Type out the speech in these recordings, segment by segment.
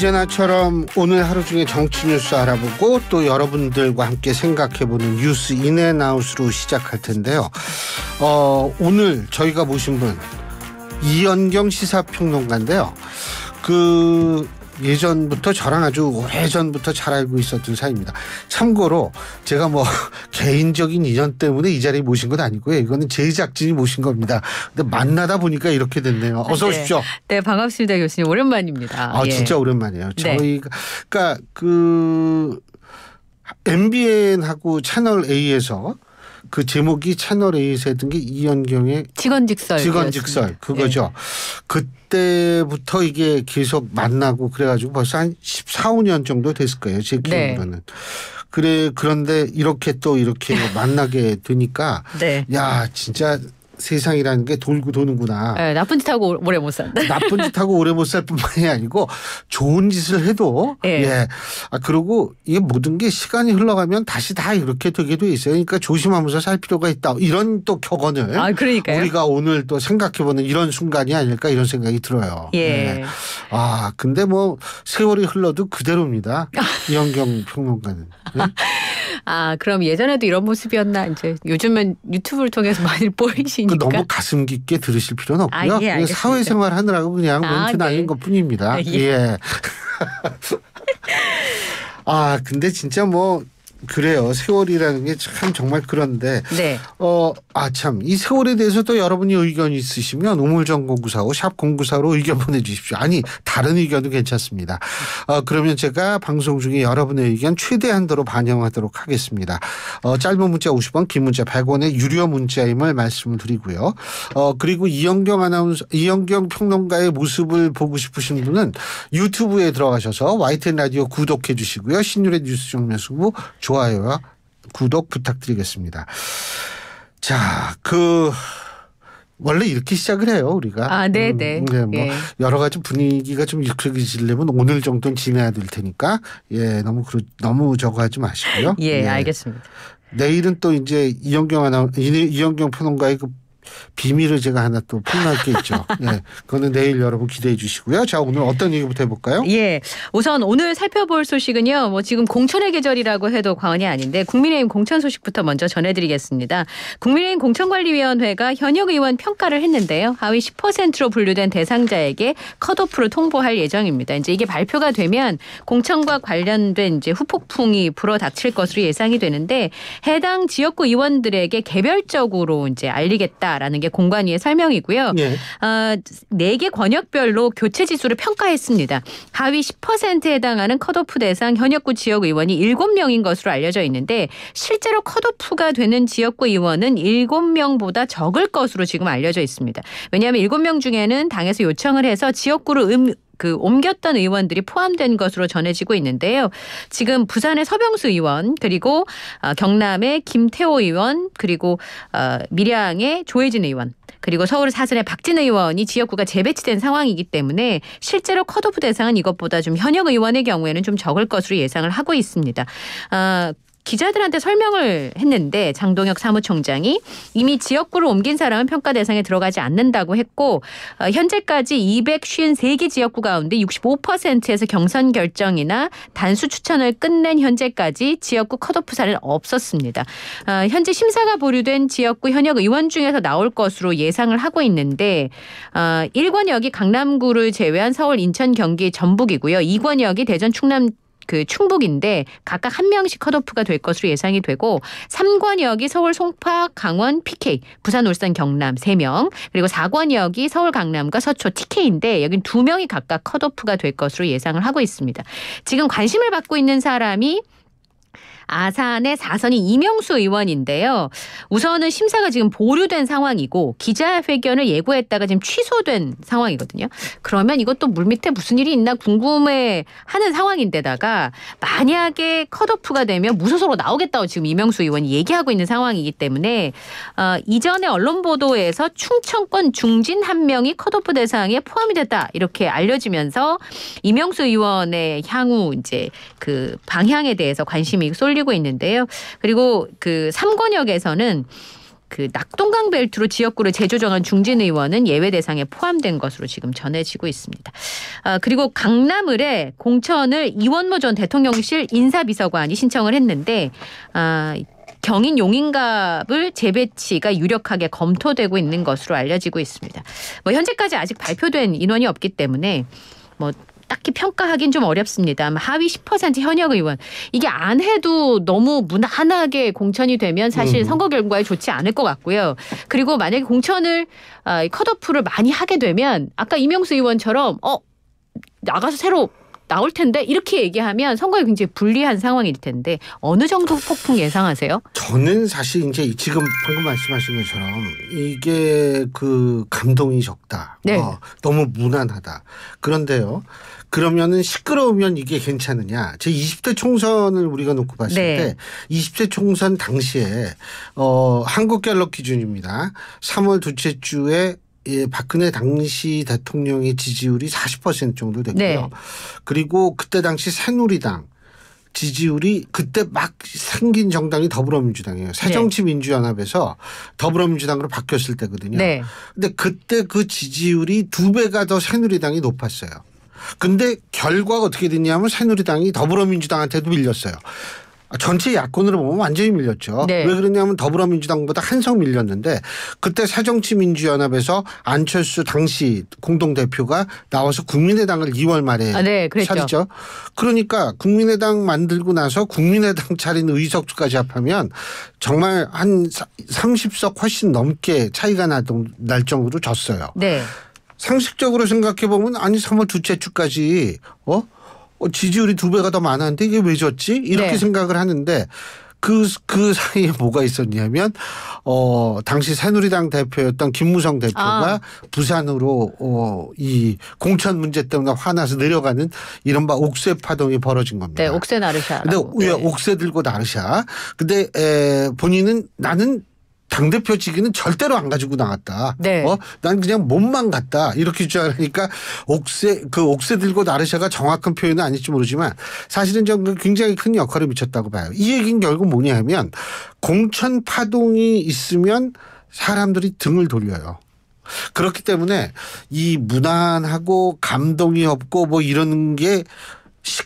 언제나처럼 오늘 하루 중에 정치 뉴스 알아보고 또 여러분들과 함께 생각해보는 뉴스 인앤아웃으로 시작할 텐데요. 어, 오늘 저희가 모신 분 이연경 시사평론가인데요. 그 예전부터 저랑 아주 오래전부터 잘 알고 있었던 사이입니다. 참고로 제가 뭐 개인적인 인연 때문에 이 자리에 모신 건 아니고요. 이거는 제작진이 모신 겁니다. 근데 만나다 보니까 이렇게 됐네요. 어서 네. 오십시오. 네, 반갑습니다. 교수님. 오랜만입니다. 아, 예. 진짜 오랜만이에요. 네. 저희가 그러니까 그 MBN하고 채널 A에서 그 제목이 채널 A에서 했던 게 이연경의 직원 직설. 직원 직설 그거죠. 네. 그때부터 이게 계속 만나고 그래가지고 벌써 한 14, 5년 정도 됐을 거예요. 제 네. 기억으로는. 네. 그래 그런데 이렇게 또 이렇게 만나게 되니까 네. 야 진짜 세상이라는 게 돌고 도는구나. 네, 나쁜 짓 하고 오래 못 산다. 나쁜 짓 하고 오래 못 살 뿐만이 아니고 좋은 짓을 해도 네. 예. 아 그리고 이게 모든 게 시간이 흘러가면 다시 다 이렇게 되게 돼 있어요. 그러니까 조심하면서 살 필요가 있다. 이런 또 격언을 아, 우리가 오늘 또 생각해보는 이런 순간이 아닐까 이런 생각이 들어요. 예. 네. 아 근데 뭐 세월이 흘러도 그대로입니다. 이영경 평론가는. 네? 아 그럼 예전에도 이런 모습이었나 이제 요즘은 유튜브를 통해서 많이 보이시니까. 그 너무 가슴 깊게 들으실 필요는 아, 없고요. 아, 예, 사회생활 하느라고 그냥 멘트 아, 날린 네. 것뿐입니다. 예. 예. 아 근데 진짜 뭐 그래요. 세월이라는 게 참 정말 그런데 네. 어, 아참 이 세월에 대해서 또 여러분이 의견이 있으시면 우물전공구사고 샵공구사로 의견 보내주십시오. 아니 다른 의견도 괜찮습니다. 어, 그러면 제가 방송 중에 여러분의 의견 최대한도로 반영하도록 하겠습니다. 어, 짧은 문자 50원, 긴 문자 100원의 유료 문자임을 말씀을 드리고요. 어, 그리고 이영경 아나운서, 이영경 평론가의 모습을 보고 싶으신 분은 유튜브에 들어가셔서 와이 n 라디오 구독해 주시고요. 신유의 뉴스 정면수부 좋아요와 구독 부탁드리겠습니다. 자, 그 원래 이렇게 시작을 해요 우리가. 아, 네네. 음, 네. 네, 뭐 예. 여러 가지 분위기가 좀 일으켜지려면 오늘 정도는 지내야 될 테니까 예 너무 그러, 너무 저거 하지 마시고요. 예, 예, 알겠습니다. 내일은 또 이제 이영경 아나 이영경 평론가의 그 비밀을 제가 하나 또 폭로할 게 있죠. 예. 그거는 내일 여러분 기대해 주시고요. 자, 오늘 어떤 얘기부터 해볼까요? 예. 우선 오늘 살펴볼 소식은요. 뭐 지금 공천의 계절이라고 해도 과언이 아닌데 국민의힘 공천 소식부터 먼저 전해드리겠습니다. 국민의힘 공천관리위원회가 현역 의원 평가를 했는데요. 하위 10%로 분류된 대상자에게 컷오프를 통보할 예정입니다. 이제 이게 발표가 되면 공천과 관련된 이제 후폭풍이 불어닥칠 것으로 예상이 되는데 해당 지역구 의원들에게 개별적으로 이제 알리겠다. 있다라는 게 공관 위의 설명이고요. 예. 어, 네. 어, 4개 권역별로 교체 지수를 평가했습니다. 하위 10%에 해당하는 컷오프 대상 현역구 지역 의원이 7명인 것으로 알려져 있는데 실제로 컷오프가 되는 지역구 의원은 7명보다 적을 것으로 지금 알려져 있습니다. 왜냐하면 7명 중에는 당에서 요청을 해서 지역구를 음, 그 옮겼던 의원들이 포함된 것으로 전해지고 있는데요. 지금 부산의 서병수 의원 그리고 아, 경남의 김태호 의원 그리고 아, 밀양의 조혜진 의원 그리고 서울 사선의 박진 의원이 지역구가 재배치된 상황이기 때문에 실제로 컷오프 대상은 이것보다 좀 현역 의원의 경우에는 좀 적을 것으로 예상을 하고 있습니다. 아, 기자들한테 설명을 했는데 장동혁 사무총장이 이미 지역구를 옮긴 사람은 평가 대상에 들어가지 않는다고 했고 어, 현재까지 253개 지역구 가운데 65%에서 경선 결정이나 단수 추천을 끝낸 현재까지 지역구 컷오프 사례는 없었습니다. 어, 현재 심사가 보류된 지역구 현역 의원 중에서 나올 것으로 예상을 하고 있는데 1권역이 어, 강남구를 제외한 서울, 인천, 경기, 전북이고요. 2권역이 대전, 충남 그 충북인데 각각 한 명씩 컷오프가 될 것으로 예상이 되고 3관역이 서울 송파 강원 PK 부산 울산 경남 3명 그리고 4관역이 서울 강남과 서초 TK인데 여긴 2명이 각각 컷오프가 될 것으로 예상을 하고 있습니다. 지금 관심을 받고 있는 사람이 아산의 4선이 이명수 의원인데요. 우선은 심사가 지금 보류된 상황이고 기자회견을 예고했다가 지금 취소된 상황이거든요. 그러면 이것도 물밑에 무슨 일이 있나 궁금해 하는 상황인데다가 만약에 컷오프가 되면 무소속으로 나오겠다고 지금 이명수 의원이 얘기하고 있는 상황이기 때문에 어, 이전에 언론 보도에서 충청권 중진 한 명이 컷오프 대상에 포함이 됐다 이렇게 알려지면서 이명수 의원의 향후 이제 그 방향에 대해서 관심이 쏠려 풀리고 있는데요. 그리고 그 3권역에서는 그 낙동강 벨트로 지역구를 재조정한 중진 의원은 예외 대상에 포함된 것으로 지금 전해지고 있습니다. 아, 그리고 강남을에 공천을 이원모 전 대통령실 인사비서관이 신청을 했는데 아, 경인 용인갑을 재배치가 유력하게 검토되고 있는 것으로 알려지고 있습니다. 뭐 현재까지 아직 발표된 인원이 없기 때문에 뭐 딱히 평가하긴 좀 어렵습니다. 하위 10% 현역 의원 이게 안 해도 너무 무난하게 공천이 되면 사실 음. 선거 결과에 좋지 않을 것 같고요. 그리고 만약에 공천을 아, 컷오프를 많이 하게 되면 아까 이명수 의원처럼 어 나가서 새로 나올 텐데 이렇게 얘기하면 선거에 굉장히 불리한 상황일 텐데 어느 정도 폭풍 예상하세요? 저는 사실 이제 지금 방금 말씀하신 것처럼 이게 그 감동이 적다. 네. 어, 너무 무난하다. 그런데요. 그러면은 시끄러우면 이게 괜찮으냐? 제 20대 총선을 우리가 놓고 봤을 네. 때 20대 총선 당시에 어 한국갤럽 기준입니다. 3월 둘째 주에 예, 박근혜 당시 대통령의 지지율이 40% 정도 됐고요. 네. 그리고 그때 당시 새누리당 지지율이 그때 막 생긴 정당이 더불어민주당이에요. 새정치민주연합에서 네. 더불어민주당으로 바뀌었을 때거든요. 네. 근데 그때 그 지지율이 두 배가 더 새누리당이 높았어요. 근데 결과가 어떻게 됐냐면 새누리당이 더불어민주당한테도 밀렸어요. 아, 전체 야권으로 보면 완전히 밀렸죠. 네. 왜 그러냐면 더불어민주당보다 한성 밀렸는데 그때 새정치민주연합에서 안철수 당시 공동대표가 나와서 국민의당을 2월 말에 아, 네, 차리죠. 그러니까 국민의당 만들고 나서 국민의당 차린 의석까지 합하면 정말 한 30석 훨씬 넘게 차이가 날 정도로 졌어요. 네. 상식적으로 생각해 보면 아니 3월 둘째 주까지 어? 어, 지지율이 두 배가 더 많았는데 이게 왜 졌지? 이렇게 네. 생각을 하는데 그, 그 사이에 뭐가 있었냐면, 어, 당시 새누리당 대표였던 김무성 대표가 아. 부산으로, 어, 이 공천 문제 때문에 화나서 내려가는 이른바 옥새 파동이 벌어진 겁니다. 네, 옥새 나르샤. 근데 왜 네. 옥새 들고 나르샤. 근데, 에, 본인은 나는 당대표 직위는 절대로 안 가지고 나갔다. 네. 어? 난 그냥 몸만 갔다. 이렇게 주장하니까 옥새, 그 옥새 들고 나르샤가 정확한 표현은 아닐지 모르지만 사실은 좀 그 굉장히 큰 역할을 미쳤다고 봐요. 이 얘기는 결국 뭐냐 하면 공천 파동이 있으면 사람들이 등을 돌려요. 그렇기 때문에 이 무난하고 감동이 없고 뭐 이런 게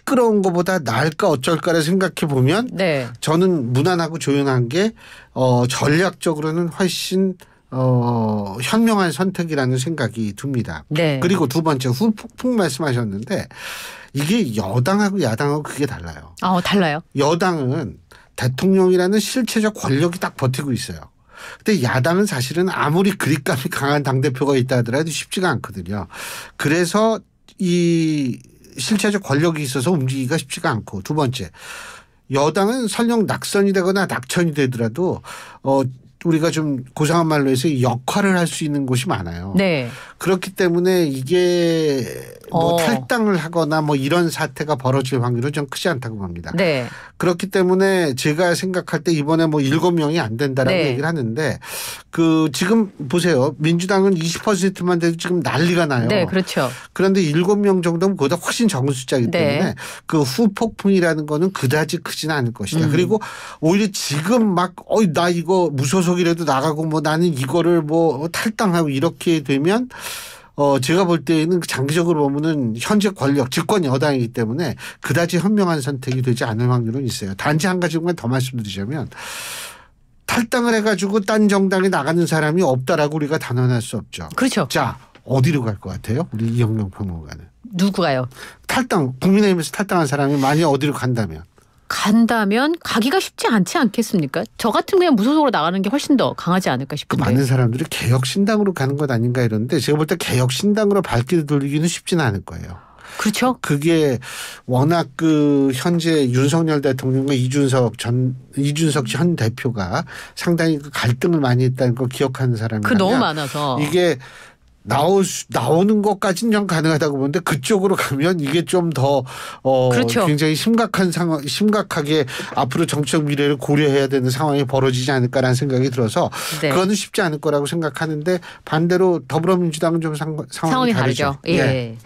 시끄러운 것보다 나을까 어쩔까를 생각해 보면 네. 저는 무난하고 조용한 게 어, 전략적으로는 훨씬 어, 현명한 선택이라는 생각이 듭니다. 네. 그리고 두 번째 후폭풍 말씀하셨는데 이게 여당하고 야당하고 그게 달라요. 아, 어, 달라요? 여당은 대통령이라는 실체적 권력이 딱 버티고 있어요. 근데 야당은 사실은 아무리 그립감이 강한 당대표가 있다 하더라도 쉽지가 않거든요. 그래서 이 실체적 권력이 있어서 움직이기가 쉽지가 않고 두 번째 여당은 설령 낙선이 되거나 낙천이 되더라도 어 우리가 좀 고상한 말로 해서 역할을 할 수 있는 곳이 많아요. 네. 그렇기 때문에 이게 뭐 어. 탈당을 하거나 뭐 이런 사태가 벌어질 확률은 좀 크지 않다고 봅니다. 네. 그렇기 때문에 제가 생각할 때 이번에 뭐 일곱 명이 안 된다라고 네. 얘기를 하는데 그 지금 보세요. 민주당은 20%만 돼도 지금 난리가 나요. 네, 그렇죠. 그런데 일곱 명 정도면 그보다 훨씬 적은 숫자이기 네. 때문에 네. 그 후폭풍이라는 거는 그다지 크지는 않을 것이다. 음. 그리고 오히려 지금 막 어이 나 이거 무소속이라도 나가고 뭐 나는 이거를 뭐 탈당하고 이렇게 되면 어, 제가 볼 때에는 그 장기적으로 보면은 현재 권력, 집권 여당이기 때문에 그다지 현명한 선택이 되지 않을 확률은 있어요. 단지 한 가지만 더 말씀드리자면 탈당을 해가지고 딴 정당에 나가는 사람이 없다라고 우리가 단언할 수 없죠. 그렇죠. 자, 어디로 갈 것 같아요? 우리 이영명 평론가는. 누구가요? 탈당, 국민의힘에서 탈당한 사람이 만약 어디로 간다면. 간다면 가기가 쉽지 않지 않겠습니까? 저 같은 그냥 무소속으로 나가는 게 훨씬 더 강하지 않을까 싶은데. 그 많은 사람들이 개혁신당으로 가는 것 아닌가 이러데 제가 볼 때 개혁신당으로 발길을 돌리기는 쉽지 않을 거예요. 그렇죠. 그게 워낙 그 현재 윤석열 대통령과 이준석 전 이준석 전 대표가 상당히 그 갈등을 많이 했다는 걸 기억하는 사람이 그 너무 많아서 이게 나오 나오는 것까지는 좀 가능하다고 보는데 그쪽으로 가면 이게 좀더 어 그렇죠. 굉장히 심각한 상황 심각하게 앞으로 정책 미래를 고려해야 되는 상황이 벌어지지 않을까라는 생각이 들어서 네. 그거는 쉽지 않을 거라고 생각하는데 반대로 더불어민주당은 좀 상, 상황이, 상황이 다르죠. 예. 예.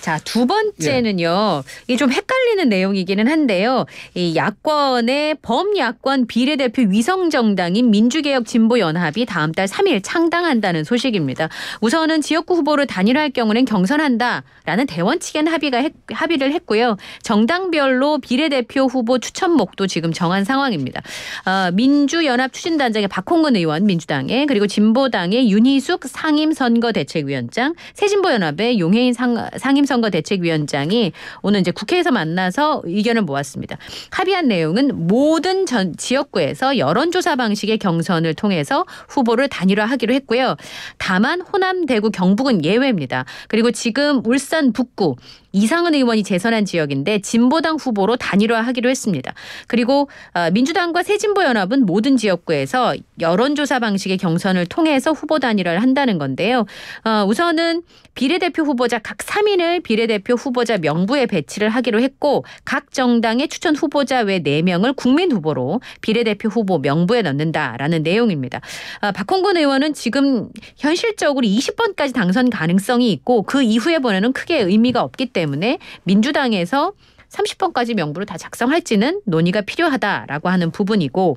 자, 두 번째는요. 예. 이좀 헷갈리는 내용이기는 한데요. 이 야권의 범야권 비례대표 위성정당인 민주개혁진보연합이 다음 달 3일 창당한다는 소식입니다. 우선은 지역구 후보를 단일화할 경우는 경선한다라는 대원칙엔 합의가 했, 합의를 했고요. 정당별로 비례대표 후보 추천목도 지금 정한 상황입니다. 어, 민주연합 추진단장의 박홍근 의원 민주당의 그리고 진보당의 윤희숙 상임선거대책위원장 새진보연합의 용해인 상, 상임선거대책위원장이 오늘 이제 국회에서 만나서 의견을 모았습니다. 합의한 내용은 모든 전 지역구에서 여론조사 방식의 경선을 통해서 후보를 단일화하기로 했고요. 다만 호남 대구 경북은 예외입니다. 그리고 지금 울산 북구 이상은 의원이 재선한 지역인데 진보당 후보로 단일화하기로 했습니다. 그리고 어, 민주당과 새진보연합은 모든 지역구에서 여론조사 방식의 경선을 통해서 후보 단일화를 한다는 건데요. 어, 우선은 비례대표 후보자 각 3인을 비례대표 후보자 명부에 배치를 하기로 했고 각 정당의 추천 후보자 외 4명을 국민 후보로 비례대표 후보 명부에 넣는다라는 내용입니다. 어, 박홍근 의원은 지금 현실적으로 20번까지 당선 가능성이 있고 그 이후에 보내는 크게 의미가 없기 때문에 때문에 민주당에서 30번까지 명부를 다 작성할지는 논의가 필요하다라고 하는 부분이고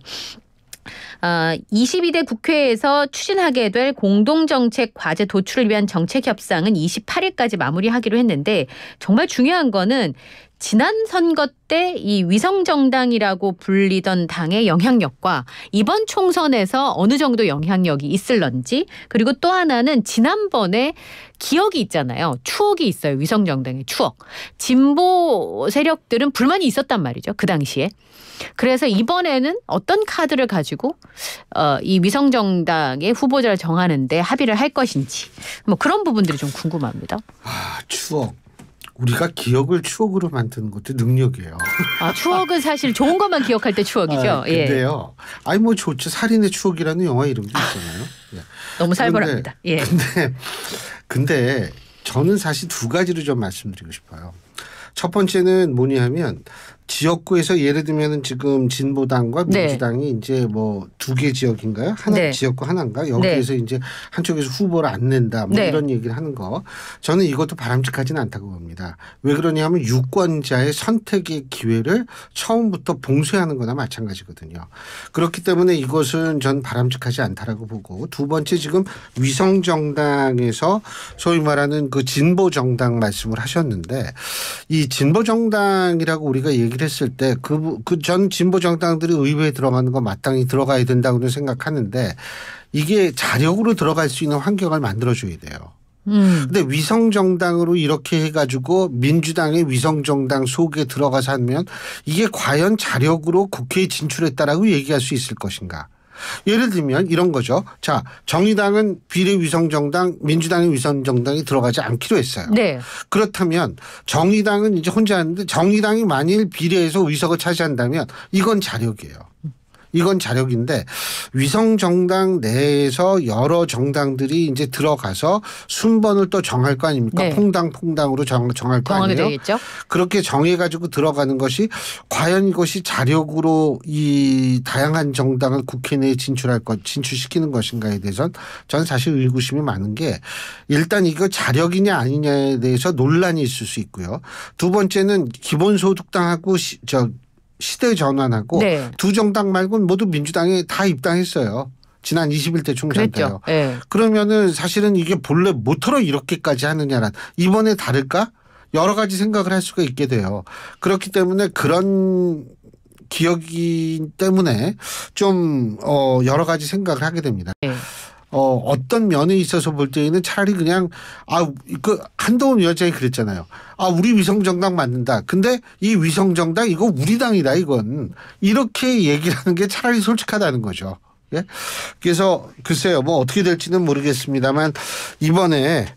어, 22대 국회에서 추진하게 될 공동정책 과제 도출을 위한 정책 협상은 28일까지 마무리하기로 했는데 정말 중요한 거는 지난 선거 때 이 위성정당이라고 불리던 당의 영향력과 이번 총선에서 어느 정도 영향력이 있을런지 그리고 또 하나는 지난번에 기억이 있잖아요. 추억이 있어요. 위성정당의 추억. 진보 세력들은 불만이 있었단 말이죠. 그 당시에. 그래서 이번에는 어떤 카드를 가지고 어, 이 위성정당의 후보자를 정하는데 합의를 할 것인지 뭐 그런 부분들이 좀 궁금합니다. 아, 추억. 우리가 기억을 추억으로 만드는 것도 능력이에요. 아, 추억은 사실 좋은 것만 기억할 때 추억이죠. 아, 예. 근데요. 예. 아니 뭐 좋죠. 살인의 추억이라는 영화 이름도 있잖아요. 예. 너무 살벌합니다. 예. 근데 근데 저는 사실 두 가지로 좀 말씀드리고 싶어요. 첫 번째는 뭐냐면 지역구에서 예를 들면은 지금 진보당과 네. 민주당이 이제 뭐 두 개 지역인가요? 하나 네. 지역구 하나인가? 네. 여기에서 네. 이제 한쪽에서 후보를 안 낸다. 뭐 네. 이런 얘기를 하는 거. 저는 이것도 바람직하진 않다고 봅니다. 왜 그러냐 면 유권자의 선택의 기회를 처음부터 봉쇄하는 거나 마찬가지거든요. 그렇기 때문에 이것은 전 바람직하지 않다라고 보고 두 번째 지금 위성 정당에서 소위 말하는 그 진보 정당 말씀을 하셨는데 이 진보 정당이라고 우리가 얘기를 했을때그그전 진보 정당들이 의회에 들어가는 건 마땅히 들어가야 된다고 생각하는데 이게 자력으로 들어갈 수 있는 환경을 만들어줘야 돼요. 음. 근데 위성 정당으로 이렇게 해가지고 민주당의 위성 정당 속에 들어가서 하면 이게 과연 자력으로 국회에 진출했다라고 얘기할 수 있을 것인가? 예를 들면 이런 거죠. 자, 정의당은 비례 위성 정당, 민주당의 위성 정당이 들어가지 않기로 했어요. 네. 그렇다면 정의당은 이제 혼자 하는데 정의당이 만일 비례에서 위석을 차지한다면 이건 자력이에요. 이건 자력인데 위성 정당 내에서 여러 정당들이 이제 들어가서 순번을 또 정할 거 아닙니까? 네. 퐁당 퐁당으로 정, 정할 거 아니에요? 되겠죠? 그렇게 정해 가지고 들어가는 것이 과연 이것이 자력으로 이 다양한 정당을 국회 내에 진출할 것 진출시키는 것인가에 대해서 저는 사실 의구심이 많은 게 일단 이거 자력이냐 아니냐에 대해서 논란이 있을 수 있고요. 두 번째는 기본소득당하고 저 시대 전환하고 네. 두 정당 말고는 모두 민주당이다 입당했어요. 지난 21대 총선 때요. 네. 그러면은 사실은 이게 본래 모터로 이렇게까지 하느냐란 이번에 다를까? 여러 가지 생각을 할 수가 있게 돼요. 그렇기 때문에 그런 기억이 때문에 좀어 여러 가지 생각을 하게 됩니다. 네. 어, 어떤 면에 있어서 볼 때에는 차라리 그냥 아, 그 한동훈 위원장이 그랬잖아요. 아, 우리 위성정당 맞는다. 근데 이 위성정당 이거 우리 당이다 이건. 이렇게 얘기를 하는 게 차라리 솔직하다는 거죠. 예? 그래서 글쎄요. 뭐 어떻게 될지는 모르겠습니다만 이번에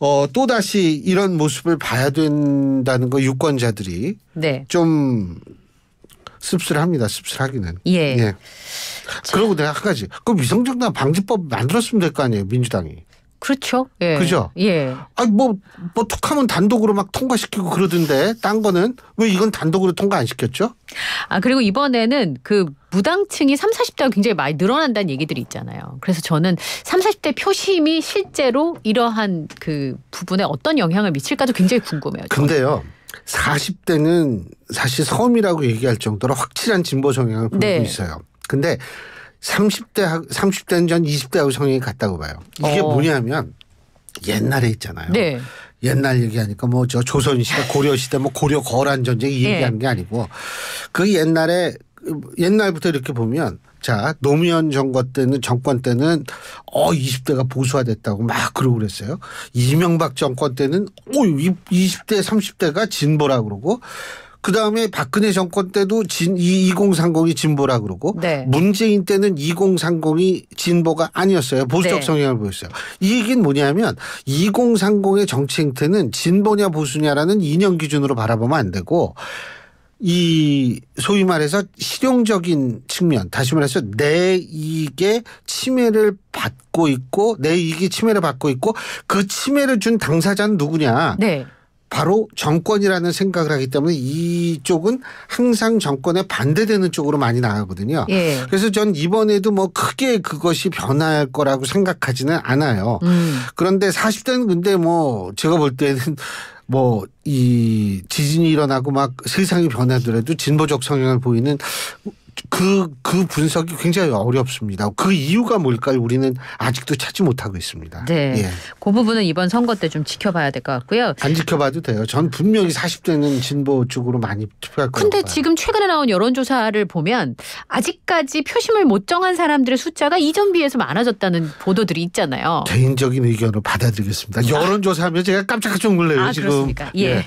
어, 또다시 이런 모습을 봐야 된다는 거 유권자들이 네. 좀 씁쓸합니다. 씁쓸하기는. 예. 예. 그러고 내가 한 가지. 그 위성정당 방지법 만들었으면 될 거 아니에요. 민주당이. 그렇죠. 예. 그죠? 예. 아니, 뭐, 뭐, 톡하면 단독으로 막 통과시키고 그러던데, 딴 거는. 왜 이건 단독으로 통과 안 시켰죠? 아, 그리고 이번에는 그 무당층이 30, 40대가 굉장히 많이 늘어난다는 얘기들이 있잖아요. 그래서 저는 30, 40대 표심이 실제로 이러한 그 부분에 어떤 영향을 미칠까도 굉장히 궁금해요. 저는. 근데요. 40대는 사실 섬이라고 얘기할 정도로 확실한 진보 성향을 보이고 네. 있어요. 근데 30대 30대는 전 20대하고 성향이 같다고 봐요. 이게 어. 뭐냐면 옛날에 있잖아요. 네. 옛날 얘기하니까 뭐 저 조선시대 고려시대 뭐 고려 거란 전쟁 네. 얘기하는 네. 게 아니고 그 옛날에 옛날부터 이렇게 보면 자, 노무현 정권 때는 정권 때는 어 20대가 보수화됐다고 막 그러고 그랬어요. 이명박 정권 때는 오 20대 30대가 진보라 그러고 그 다음에 박근혜 정권 때도 진, 2030이 진보라 그러고 네. 문재인 때는 2030이 진보가 아니었어요. 보수적 네. 성향을 보였어요. 이 얘기는 뭐냐면 2030의 정치 행태는 진보냐 보수냐라는 이념 기준으로 바라보면 안 되고 이 소위 말해서 실용적인 측면, 다시 말해서 내 이익의 침해를 받고 있고 내 이익이 침해를 받고 있고 그 침해를 준 당사자는 누구냐? 네. 바로 정권이라는 생각을 하기 때문에 이쪽은 항상 정권에 반대되는 쪽으로 많이 나가거든요. 예. 그래서 전 이번에도 뭐 크게 그것이 변할 거라고 생각하지는 않아요. 음. 그런데 40대는 근데 뭐 제가 볼 때는 뭐이 지진이 일어나고 막 세상이 변하더라도 진보적 성향을 보이는 그, 그 분석이 굉장히 어렵습니다. 그 이유가 뭘까요? 우리는 아직도 찾지 못하고 있습니다. 네. 예. 그 부분은 이번 선거 때 좀 지켜봐야 될 것 같고요. 안 지켜봐도 돼요. 전 분명히 40대는 진보 쪽으로 많이 투표할 거예요. 근데 지금 최근에 나온 여론조사를 보면 아직까지 표심을 못 정한 사람들의 숫자가 이전 비해서 많아졌다는 보도들이 있잖아요. 개인적인 의견으 받아들이겠습니다. 아. 여론조사하면 제가 깜짝깜짝 놀래요 아, 지금. 그렇습니까? 예. 예.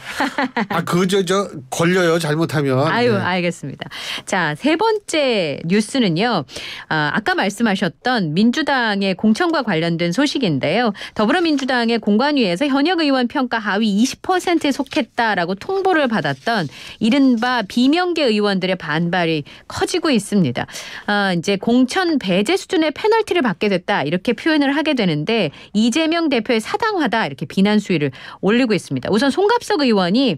아, 그저 저 걸려요. 잘못하면. 아유, 예. 알겠습니다. 자, 세 번째 번째 뉴스는요. 아, 아까 말씀하셨던 민주당의 공천과 관련된 소식인데요. 더불어민주당의 공관위에서 현역 의원 평가 하위 20%에 속했다라고 통보를 받았던 이른바 비명계 의원들의 반발이 커지고 있습니다. 아, 이제 공천 배제 수준의 페널티를 받게 됐다 이렇게 표현을 하게 되는데 이재명 대표의 사당화다 이렇게 비난 수위를 올리고 있습니다. 우선 송갑석 의원이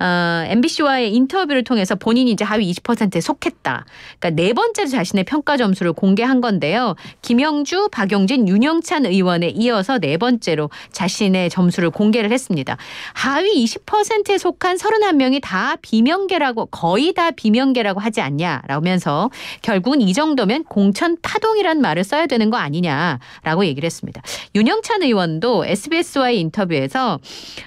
어, 아, MBC와의 인터뷰를 통해서 본인이 이제 하위 20%에 속했다. 그러니까 네 번째 로 자신의 평가 점수를 공개한 건데요. 김영주, 박용진, 윤영찬 의원에 이어서 네 번째로 자신의 점수를 공개를 했습니다. 하위 20%에 속한 31명이 다 비명계라고 거의 다 비명계라고 하지 않냐라면서 결국은 이 정도면 공천 파동이란 말을 써야 되는 거 아니냐라고 얘기를 했습니다. 윤영찬 의원도 SBS와의 인터뷰에서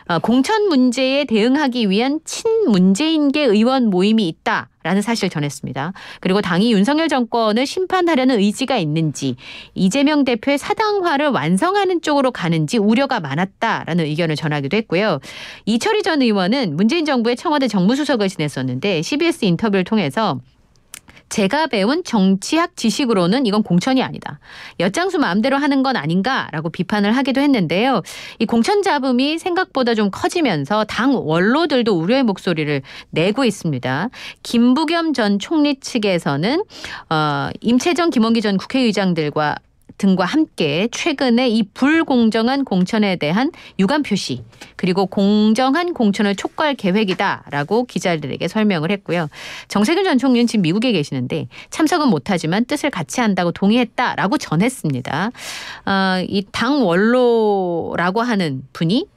어, 공천 문제에 대응하기 위한 친문재인계 의원 모임이 있다. 라는 사실을 전했습니다. 그리고 당이 윤석열 정권을 심판하려는 의지가 있는지 이재명 대표의 사당화를 완성하는 쪽으로 가는지 우려가 많았다라는 의견을 전하기도 했고요. 이철희 전 의원은 문재인 정부의 청와대 정무수석을 지냈었는데 CBS 인터뷰를 통해서 제가 배운 정치학 지식으로는 이건 공천이 아니다. 엿장수 마음대로 하는 건 아닌가라고 비판을 하기도 했는데요. 이 공천 잡음이 생각보다 좀 커지면서 당 원로들도 우려의 목소리를 내고 있습니다. 김부겸 전 총리 측에서는 어, 임채정, 김원기 전 국회의장들과 등과 함께 최근에 이 불공정한 공천에 대한 유감 표시 그리고 공정한 공천을 촉구할 계획이다라고 기자들에게 설명을 했고요. 정세균 전 총리는 지금 미국에 계시는데 참석은 못하지만 뜻을 같이 한다고 동의했다라고 전했습니다. 어, 아, 이당 원로라고 하는 분이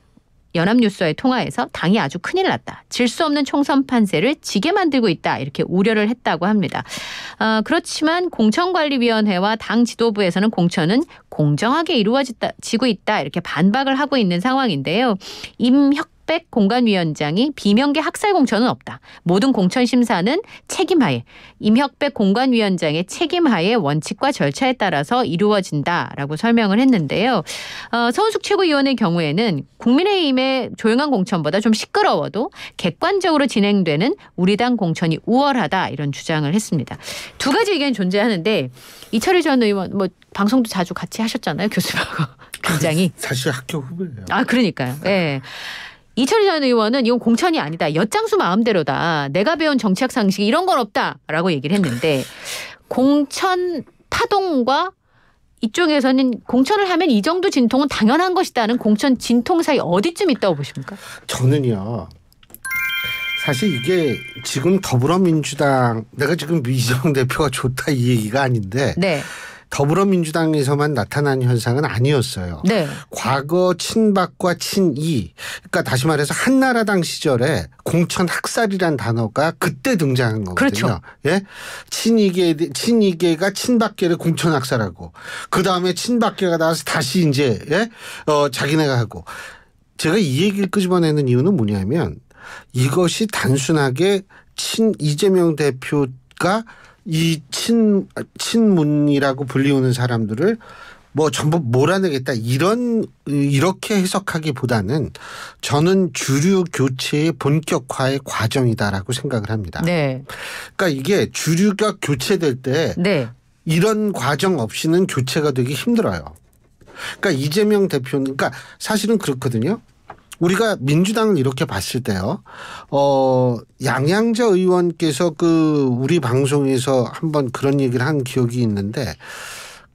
연합뉴스와의 통화에서 당이 아주 큰일 났다. 질 수 없는 총선 판세를 지게 만들고 있다. 이렇게 우려를 했다고 합니다. 아, 그렇지만 공천관리위원회와 당 지도부에서는 공천은 공정하게 이루어지고 있다. 이렇게 반박을 하고 있는 상황인데요. 임혁 흑백 공관위원장이 비명계 학살 공천은 없다. 모든 공천 심사는 책임하에 임혁백 공관위원장의 책임하에 원칙과 절차에 따라서 이루어진다라고 설명을 했는데요. 어, 서은숙 최고위원의 경우에는 국민의힘의 조용한 공천보다 좀 시끄러워도 객관적으로 진행되는 우리 당 공천이 우월하다 이런 주장을 했습니다. 두 가지 의견이 존재하는데 이철희 전 의원 뭐 방송도 자주 같이 하셨잖아요 교수님하고 그 굉장히 사실 학교 후배예요. 아 그러니까요. 예. 네. 이철희 전 의원은 이건 공천이 아니다. 엿장수 마음대로다. 내가 배운 정책 상식 이런 건 없다라고 얘기를 했는데 공천 파동과 이쪽에서는 공천을 하면 이 정도 진통은 당연한 것이다는 공천 진통 사이 어디쯤 있다고 보십니까? 저는요. 사실 이게 지금 더불어민주당 내가 지금 이재 대표가 좋다 이 얘기가 아닌데 네. 더불어민주당에서만 나타난 현상은 아니었어요. 네. 과거 친박과 친이 그러니까 다시 말해서 한나라당 시절에 공천 학살이란 단어가 그때 등장한 거거든요. 그렇죠. 예? 친이계 친이계가 친박계를 공천 학살하고 그다음에 친박계가 나와서 다시 이제 예? 어 자기네가 하고 제가 이 얘기를 끄집어내는 이유는 뭐냐면 이것이 단순하게 친 이재명 대표가 이 친, 친문이라고 불리우는 사람들을 뭐 전부 몰아내겠다 이런 이렇게 해석하기보다는 저는 주류 교체의 본격화의 과정이다라고 생각을 합니다. 네. 그러니까 이게 주류가 교체될 때 네. 이런 과정 없이는 교체가 되기 힘들어요. 그러니까 이재명 대표는 그러니까 사실은 그렇거든요. 우리가 민주당을 이렇게 봤을 때요. 어, 양양자 의원께서 그 우리 방송에서 한번 그런 얘기를 한 기억이 있는데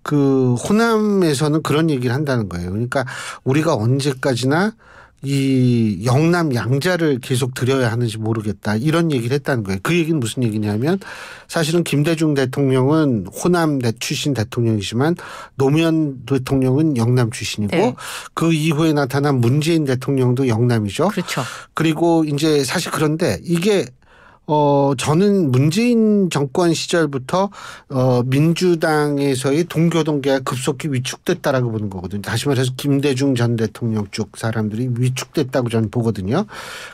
그 호남에서는 그런 얘기를 한다는 거예요. 그러니까 우리가 언제까지나 이 영남 양자를 계속 들여야 하는지 모르겠다 이런 얘기를 했다는 거예요. 그 얘기는 무슨 얘기냐면 사실은 김대중 대통령은 호남 출신 대통령이지만 노무현 대통령은 영남 출신이고 네. 그 이후에 나타난 문재인 대통령도 영남이죠. 그렇죠. 그리고 이제 사실 그런데 이게 어, 저는 문재인 정권 시절부터 어, 민주당에서의 동교동계가 급속히 위축됐다라고 보는 거거든요. 다시 말해서 김대중 전 대통령 쪽 사람들이 위축됐다고 저는 보거든요.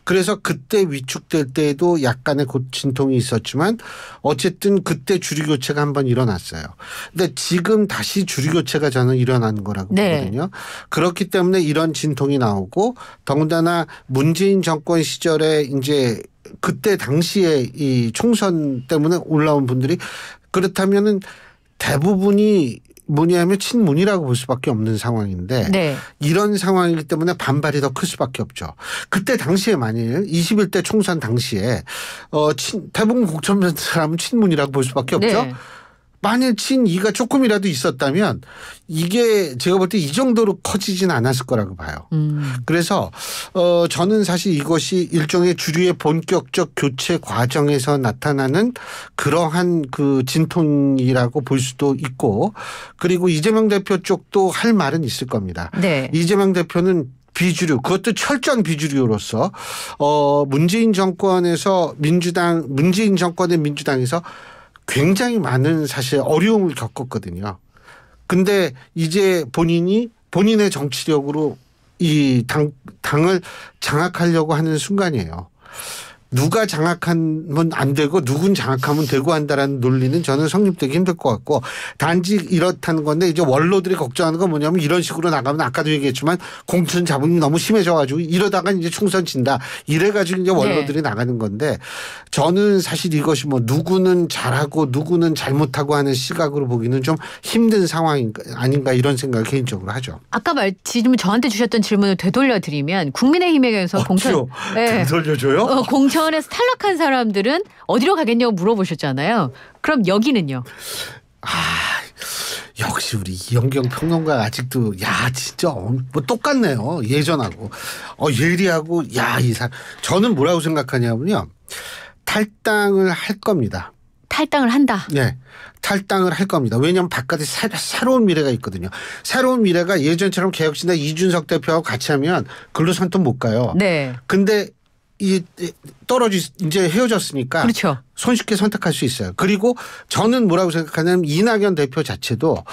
그래서 그때 위축될 때에도 약간의 고진통이 있었지만 어쨌든 그때 주류교체가 한 번 일어났어요. 근데 지금 다시 주류교체가 저는 일어난 거라고 네. 보거든요. 그렇기 때문에 이런 진통이 나오고 더군다나 문재인 정권 시절에 이제 그때 당시에 이 총선 때문에 올라온 분들이 그렇다면은 대부분이 뭐냐면 친문이라고 볼 수밖에 없는 상황인데 네. 이런 상황이기 때문에 반발이 더 클 수밖에 없죠. 그때 당시에 만일 21대 총선 당시에 어 친, 대부분 국천 사람은 친문이라고 볼 수밖에 없죠. 네. 만일 친이가 조금이라도 있었다면 이게 제가 볼 때 이 정도로 커지진 않았을 거라고 봐요. 음. 그래서 어 저는 사실 이것이 일종의 주류의 본격적 교체 과정에서 나타나는 그러한 그 진통이라고 볼 수도 있고 그리고 이재명 대표 쪽도 할 말은 있을 겁니다. 네. 이재명 대표는 비주류 그것도 철저한 비주류로서 어 문재인 정권에서 민주당 문재인 정권의 민주당에서 굉장히 많은 사실 어려움을 겪었거든요. 근데 이제 본인이 본인의 정치력으로 이 당, 당을 장악하려고 하는 순간이에요. 누가 장악하면 안 되고 누군 장악하면 되고 한다라는 논리는 저는 성립되기 힘들 것 같고 단지 이렇다는 건데 이제 원로들이 걱정하는 건 뭐냐면 이런 식으로 나가면 아까도 얘기했지만 공천 자본이 너무 심해져 가지고 이러다가 이제 총선 진다 이래 가지고 이제 원로들이 네. 나가는 건데 저는 사실 이것이 뭐 누구는 잘하고 누구는 잘못하고 하는 시각으로 보기는 좀 힘든 상황인 아닌가 이런 생각을 개인적으로 하죠. 아까 말 지금 저한테 주셨던 질문을 되돌려 드리면 국민의힘에서 해 어, 공천 네. 되돌려줘요? 어, 공천 차원에서 탈락한 사람들은 어디로 가겠냐고 물어보셨잖아요. 그럼 여기는요? 아 역시 우리 이영경 평론가 아직도 야 진짜 뭐 똑같네요 예전하고 어 예리하고 야이 사람 저는 뭐라고 생각하냐면요 탈당을 할 겁니다. 탈당을 한다. 네. 탈당을 할 겁니다. 왜냐하면 바깥에 새, 새로운 미래가 있거든요. 새로운 미래가 예전처럼 개혁신당 이준석 대표하고 같이 하면 글로 산돈 못 가요. 네. 근데 이 떨어지 이제 헤어졌으니까 그렇죠. 손쉽게 선택할 수 있어요. 그리고 저는 뭐라고 생각하냐면 이낙연 대표 자체도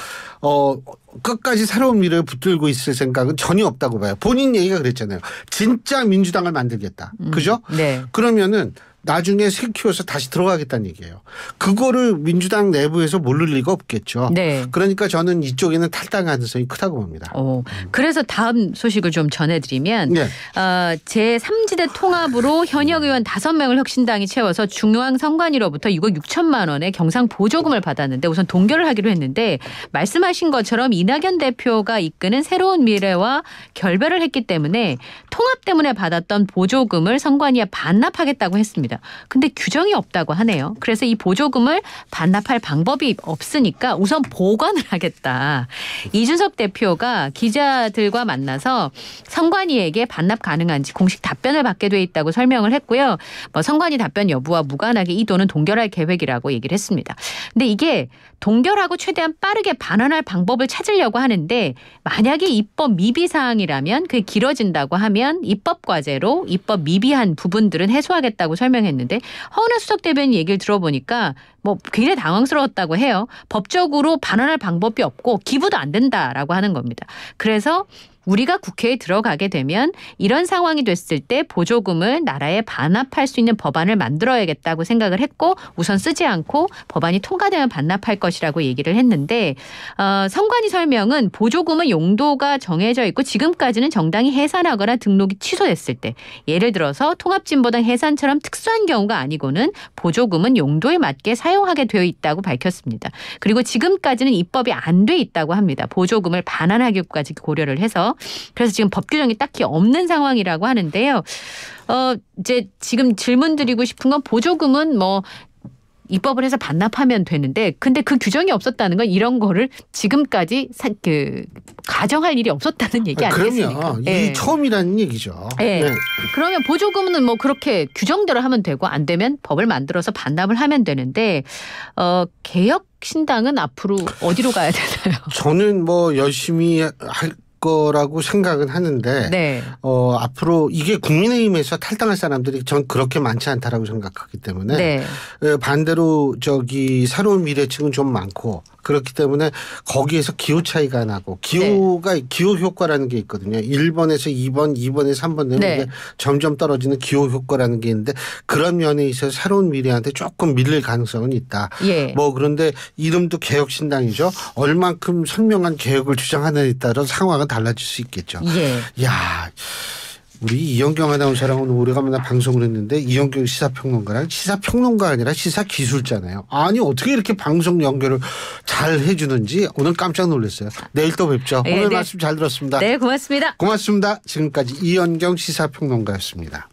어 끝까지 새로운 미래를 붙들고 있을 생각은 전혀 없다고 봐요. 본인 얘기가 그랬잖아요. 진짜 민주당을 만들겠다. 음. 그죠? 네. 그러면은 나중에 새 키워서 다시 들어가겠다는 얘기예요. 그거를 민주당 내부에서 모를 리가 없겠죠. 네. 그러니까 저는 이쪽에는 탈당 가능성이 크다고 봅니다. 오, 어, 그래서 다음 소식을 좀 전해드리면 네. 어, 제3지대 통합으로 현역 의원 5명을 혁신당이 채워서 중요한선관위로부터 6억 6천만 원의 경상 보조금을 받았는데 우선 동결을 하기로 했는데 말씀하신 것처럼 이낙연 대표가 이끄는 새로운 미래와 결별을 했기 때문에 통합 때문에 받았던 보조금을 선관위에 반납하겠다고 했습니다. 있니다 근데 규정이 없다고 하네요. 그래서 이 보조금을 반납할 방법이 없으니까 우선 보관을 하겠다. 이준석 대표가 기자들과 만나서 선관위에게 반납 가능한지 공식 답변을 받게 돼 있다고 설명을 했고요. 뭐 선관위 답변 여부와 무관하게 이 돈은 동결할 계획이라고 얘기를 했습니다. 근데 이게 동결하고 최대한 빠르게 반환할 방법을 찾으려고 하는데 만약에 입법 미비 사항이라면 그게 길어진다고 하면 입법 과제로 입법 미비한 부분들은 해소하겠다고 설명 설명했는데 허은하 수석 대변인 얘기를 들어보니까 뭐 굉장히 당황스러웠다고 해요. 법적으로 반환할 방법이 없고 기부도 안 된다라고 하는 겁니다. 그래서 우리가 국회에 들어가게 되면 이런 상황이 됐을 때 보조금을 나라에 반납할 수 있는 법안을 만들어야겠다고 생각을 했고 우선 쓰지 않고 법안이 통과되면 반납할 것이라고 얘기를 했는데 어, 성관이 설명은 보조금은 용도가 정해져 있고 지금까지는 정당이 해산하거나 등록이 취소됐을 때 예를 들어서 통합진보당 해산처럼 특수한 경우가 아니고는 보조금은 용도에 맞게 사용 사용하게 되어 있다고 밝혔습니다. 그리고 지금까지는 입법이 안 돼 있다고 합니다. 보조금을 반환하기까지 고려를 해서 그래서 지금 법 규정이 딱히 없는 상황이라고 하는데요. 어, 이제 지금 질문 드리고 싶은 건 보조금은 뭐 입법을 해서 반납하면 되는데 근데 그 규정이 없었다는 건 이런 거를 지금까지 사, 그 가정할 일이 없었다는 얘기 아, 아니겠습니까? 그럼요. 이게 예. 처음이라는 얘기죠. 예. 네. 그러면 보조금은 뭐 그렇게 규정대로 하면 되고 안 되면 법을 만들어서 반납을 하면 되는데 어 개혁 신당은 앞으로 어디로 가야 되나요? 저는 뭐 열심히 할 거라고 생각은 하는데 네. 어, 앞으로 이게 국민의힘에서 탈당할 사람들이 전 그렇게 많지 않다라고 생각하기 때문에 네. 예, 반대로 저기 새로운 미래층은 좀 많고 그렇기 때문에 거기에서 기후 차이가 나고 기후가 네. 기후 효과라는 게 있거든요. 1번에서 2번, 2번에서 3번 되는 네. 점점 떨어지는 기후 효과라는 게 있는데 그런 면에 있어서 새로운 미래한테 조금 밀릴 가능성은 있다. 예. 뭐 그런데 이름도 개혁 신당이죠. 얼만큼 선명한 개혁을 주장하느냐에 따라 상황은 달라질 수 있겠죠. 예. 야. 우리 이영경 아나운서랑은 오래간만에 방송을 했는데 이영경 시사평론가랑 시사평론가 아니라 시사기술자네요. 아니 어떻게 이렇게 방송 연결을 잘 해주는지 오늘 깜짝 놀랐어요. 내일 또 뵙죠. 네, 오늘 네. 말씀 잘 들었습니다. 네 고맙습니다. 고맙습니다. 지금까지 이영경 시사평론가였습니다.